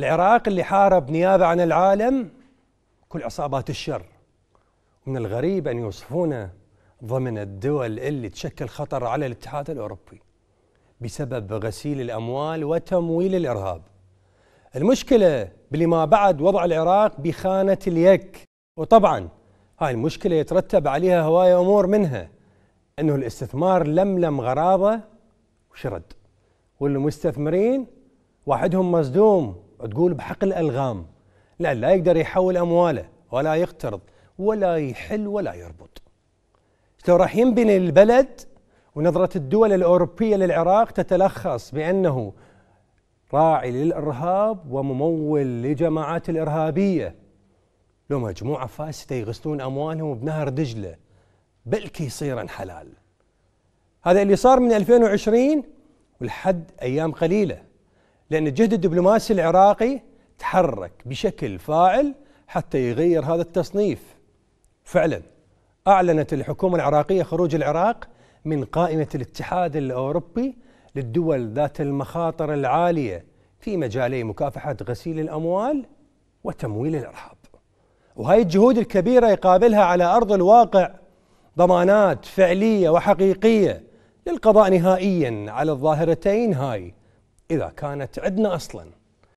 العراق اللي حارب نيابة عن العالم كل عصابات الشر من الغريب أن يوصفونه ضمن الدول اللي تشكل خطر على الاتحاد الأوروبي بسبب غسيل الأموال وتمويل الإرهاب المشكلة باللي ما بعد وضع العراق بخانة اليك وطبعا هاي المشكلة يترتب عليها هواية أمور منها أنه الاستثمار لملم غرابة وشرد والمستثمرين واحدهم مصدوم تقول بحق الألغام لأن لا يقدر يحول أمواله ولا يقترض ولا يحل ولا يربط لو راح ينبني البلد ونظرة الدول الأوروبية للعراق تتلخص بأنه راعي للإرهاب وممول لجماعات الإرهابية لو مجموعة فاسدة يغسلون أموالهم بنهر دجلة بلكي يصير حلال هذا اللي صار من 2020 ولحد أيام قليلة لأن الجهد الدبلوماسي العراقي تحرك بشكل فاعل حتى يغير هذا التصنيف فعلا أعلنت الحكومة العراقية خروج العراق من قائمة الاتحاد الأوروبي للدول ذات المخاطر العالية في مجالي مكافحة غسيل الأموال وتمويل الإرهاب وهاي الجهود الكبيرة يقابلها على أرض الواقع ضمانات فعلية وحقيقية للقضاء نهائيا على الظاهرتين هاي إذا كانت عندنا أصلاً